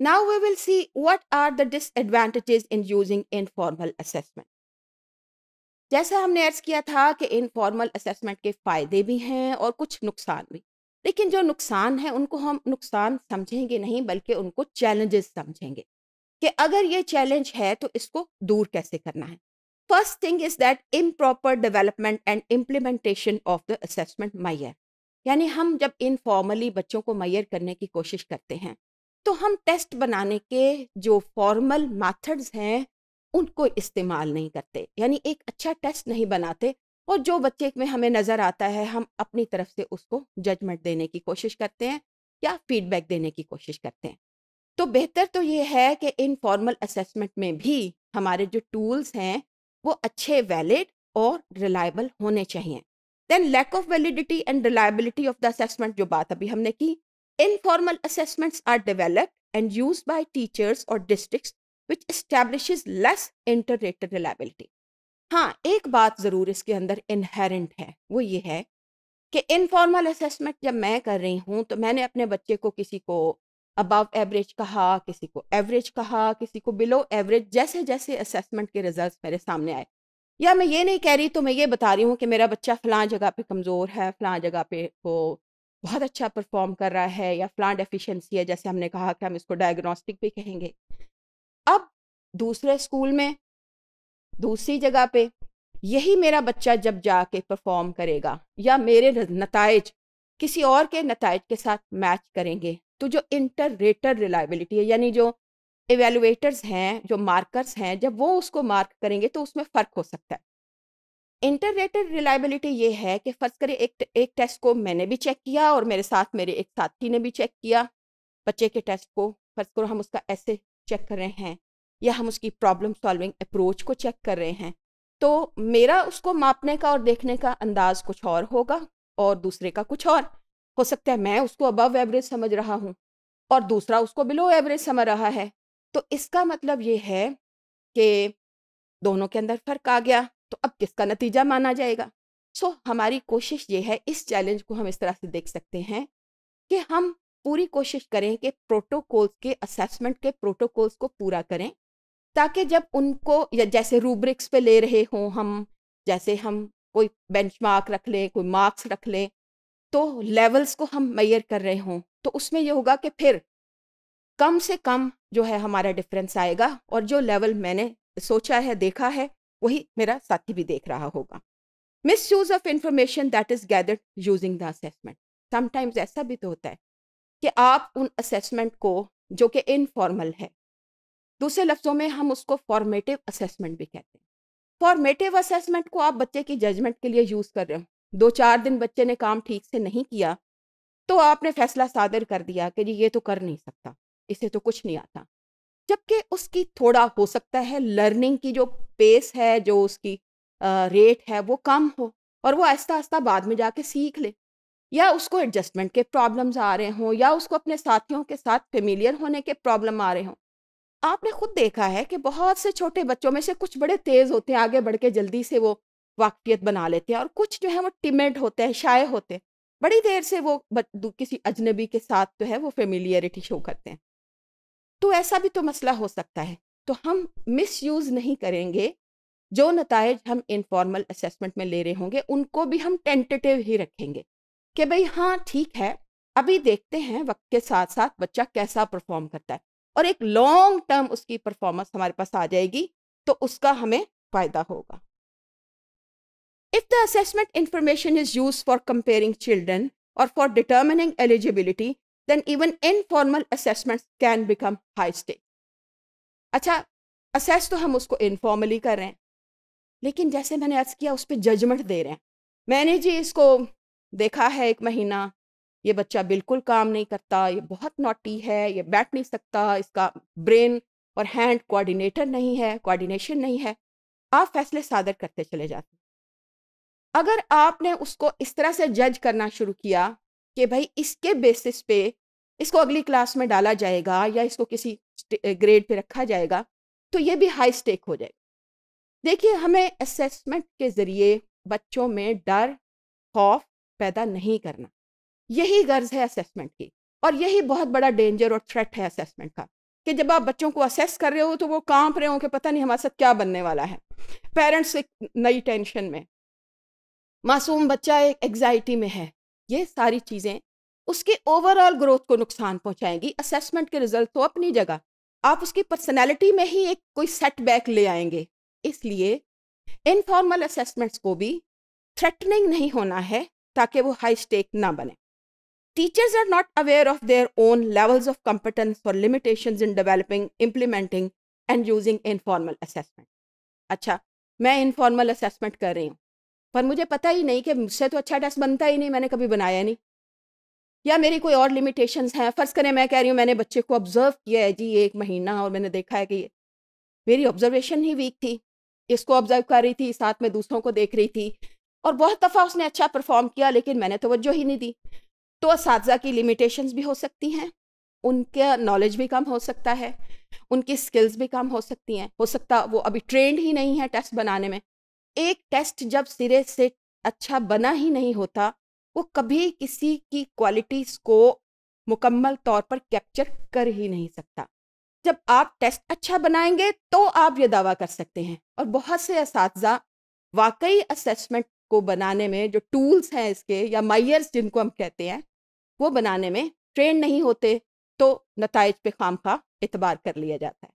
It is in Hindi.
Now we will see what are the disadvantages in using informal assessment. जैसा हमने अर्ज किया था कि इनफॉर्मल असेसमेंट के फ़ायदे भी हैं और कुछ नुकसान भी लेकिन जो नुकसान है उनको हम नुकसान समझेंगे नहीं बल्कि उनको चैलेंजेस समझेंगे कि अगर ये चैलेंज है तो इसको दूर कैसे करना है first thing is that improper development and implementation of the assessment measure यानी हम जब इनफॉर्मली बच्चों को मैयर करने की कोशिश करते हैं तो हम टेस्ट बनाने के जो फॉर्मल मैथड्स हैं उनको इस्तेमाल नहीं करते यानी एक अच्छा टेस्ट नहीं बनाते और जो बच्चे में हमें नज़र आता है हम अपनी तरफ से उसको जजमेंट देने की कोशिश करते हैं या फीडबैक देने की कोशिश करते हैं तो बेहतर तो ये है कि इन फॉर्मल असेसमेंट में भी हमारे जो टूल्स हैं वो अच्छे वैलिड और रिलायबल होने चाहिए then lack of validity and reliability of the assessment जो बात अभी हमने की Informal assessments are developed and used by teachers or districts which establishes less inter-rater reliability. हाँ एक बात ज़रूर इसके अंदर इनहेरेंट है वो ये है कि इनफॉर्मल असेसमेंट जब मैं कर रही हूँ तो मैंने अपने बच्चे को किसी को अबव एवरेज कहा किसी को एवरेज कहा किसी को बिलो एवरेज जैसे जैसे असेसमेंट के रिजल्ट्स मेरे सामने आए या मैं ये नहीं कह रही तो मैं ये बता रही हूँ कि मेरा बच्चा फलां जगह पे कमज़ोर है फलां जगह पे वो बहुत अच्छा परफॉर्म कर रहा है या प्लांट एफिशिएंसी है जैसे हमने कहा कि हम इसको डायग्नोस्टिक भी कहेंगे अब दूसरे स्कूल में दूसरी जगह पे यही मेरा बच्चा जब जाके परफॉर्म करेगा या मेरे नतज किसी और के नतज के साथ मैच करेंगे तो जो इंटर रेटर रिलायबिलिटी है यानी जो एवेलुएटर्स हैं जो मार्कर्स हैं जब वो उसको मार्क करेंगे तो उसमें फ़र्क हो सकता है इंटररेटेड रिलायबिलिटी ये है कि फ़र्ज़ करें एक एक टेस्ट को मैंने भी चेक किया और मेरे साथ मेरे एक साथी ने भी चेक किया बच्चे के टेस्ट को फ़र्ज़ करो हम उसका ऐसे चेक कर रहे हैं या हम उसकी प्रॉब्लम सॉल्विंग अप्रोच को चेक कर रहे हैं तो मेरा उसको मापने का और देखने का अंदाज कुछ और होगा और दूसरे का कुछ और हो सकता है मैं उसको अबव एवरेज समझ रहा हूँ और दूसरा उसको बिलो एवरेज समझ रहा है तो इसका मतलब ये है कि दोनों के अंदर फ़र्क आ गया तो अब किसका नतीजा माना जाएगा सो so, हमारी कोशिश ये है इस चैलेंज को हम इस तरह से देख सकते हैं कि हम पूरी कोशिश करें कि प्रोटोकॉल्स के असेसमेंट के प्रोटोकॉल्स को पूरा करें ताकि जब उनको या जैसे रूब्रिक्स पे ले रहे हों हम जैसे हम कोई बेंचमार्क रख लें कोई मार्क्स रख लें तो लेवल्स को हम मैयर कर रहे हों तो उसमें यह होगा कि फिर कम से कम जो है हमारा डिफरेंस आएगा और जो लेवल मैंने सोचा है देखा है वही मेरा साथी भी देख रहा होगा misuse of information that is gathered using the assessment sometimes ऐसा भी तो होता है कि आप उन असेसमेंट को जो कि इनफॉर्मल है दूसरे लफ्ज़ों में हम उसको फॉर्मेटिव असेसमेंट भी कहते हैं फॉर्मेटिव असेसमेंट को आप बच्चे की जजमेंट के लिए यूज़ कर रहे हो दो चार दिन बच्चे ने काम ठीक से नहीं किया तो आपने फैसला सादर कर दिया कि जी ये तो कर नहीं सकता इसे तो कुछ नहीं आता जबकि उसकी थोड़ा हो सकता है लर्निंग की जो पेस है जो उसकी रेट है वो कम हो और वो आहिस्ता आहिस्ता बाद में जाके सीख ले या उसको एडजस्टमेंट के प्रॉब्लम्स आ रहे हों या उसको अपने साथियों के साथ फेमिलियर होने के प्रॉब्लम आ रहे हों आपने खुद देखा है कि बहुत से छोटे बच्चों में से कुछ बड़े तेज़ होते हैं आगे बढ़ के जल्दी से वो वाकफियत बना लेते हैं और कुछ जो है वो टिमेड होते हैं शाये होते हैं बड़ी देर से वो किसी अजनबी के साथ जो है वो फेमिलियरिटी शो करते हैं तो ऐसा भी तो मसला हो सकता है तो हम मिस नहीं करेंगे जो नतज हम इनफॉर्मल असेसमेंट में ले रहे होंगे उनको भी हम टेंटेटिव ही रखेंगे कि भाई हाँ ठीक है अभी देखते हैं वक्त के साथ साथ बच्चा कैसा परफॉर्म करता है और एक लॉन्ग टर्म उसकी परफॉर्मेंस हमारे पास आ जाएगी तो उसका हमें फायदा होगा if the assessment information is use for comparing children और for determining eligibility then even informal assessment can become high stakes अच्छा असेस तो हम उसको इनफॉर्मली कर रहे हैं लेकिन जैसे मैंने अर्ज किया उस पर जजमेंट दे रहे हैं मैंने जी इसको देखा है एक महीना ये बच्चा बिल्कुल काम नहीं करता ये बहुत नोटी है ये बैठ नहीं सकता इसका ब्रेन और हैंड कोऑर्डिनेटर नहीं है कोऑर्डिनेशन नहीं है आप फैसले सादर करते चले जाते अगर आपने उसको इस तरह से जज करना शुरू किया कि भाई इसके बेसिस पे इसको अगली क्लास में डाला जाएगा या इसको किसी ग्रेड पे रखा जाएगा तो ये भी हाई स्टेक हो जाएगा देखिए हमें असेसमेंट के ज़रिए बच्चों में डर खौफ पैदा नहीं करना यही गर्ज है असेसमेंट की और यही बहुत बड़ा डेंजर और थ्रेट है असेसमेंट का कि जब आप बच्चों को असेस कर रहे हो तो वो कांप रहे हो कि पता नहीं हमारे साथ क्या बनने वाला है पेरेंट्स एक नई टेंशन में मासूम बच्चा एक एग्जाइटी में है ये सारी चीज़ें उसके ओवरऑल ग्रोथ को नुकसान पहुंचाएंगी असेसमेंट के रिजल्ट तो अपनी जगह आप उसकी पर्सनैलिटी में ही एक कोई सेटबैक ले आएंगे इसलिए इनफॉर्मल असेसमेंट्स को भी थ्रेटनिंग नहीं होना है ताकि वो हाई स्टेक ना बने teachers are not aware of their own levels of competence और limitation in developing implementing and using informal assessment अच्छा मैं इनफॉर्मल असेसमेंट कर रही हूँ पर मुझे पता ही नहीं कि मुझसे तो अच्छा टेस्ट बनता ही नहीं मैंने कभी बनाया नहीं या मेरी कोई और लिमिटेशंस हैं फ़र्ज़ करें मैं कह रही हूँ मैंने बच्चे को ऑब्ज़र्व किया है जी एक महीना और मैंने देखा है कि मेरी ऑब्जर्वेशन ही वीक थी इसको ऑब्ज़र्व कर रही थी साथ में दूसरों को देख रही थी और बहुत दफ़ा उसने अच्छा परफॉर्म किया लेकिन मैंने तोज्जो ही नहीं दी तो इस की लिमिटेशंस भी हो सकती हैं उनका नॉलेज भी कम हो सकता है उनकी स्किल्स भी कम हो सकती हैं हो सकता वो अभी ट्रेंड ही नहीं है टेस्ट बनाने में एक टेस्ट जब सिरे से अच्छा बना ही नहीं होता वो कभी किसी की क्वालिटीज़ को मुकम्मल तौर पर कैप्चर कर ही नहीं सकता जब आप टेस्ट अच्छा बनाएंगे तो आप ये दावा कर सकते हैं और बहुत से इस वाकई असेसमेंट को बनाने में जो टूल्स हैं इसके या मायर्स जिनको हम कहते हैं वो बनाने में ट्रेन नहीं होते तो नतज पे खाम खा इतबार कर लिया जाता है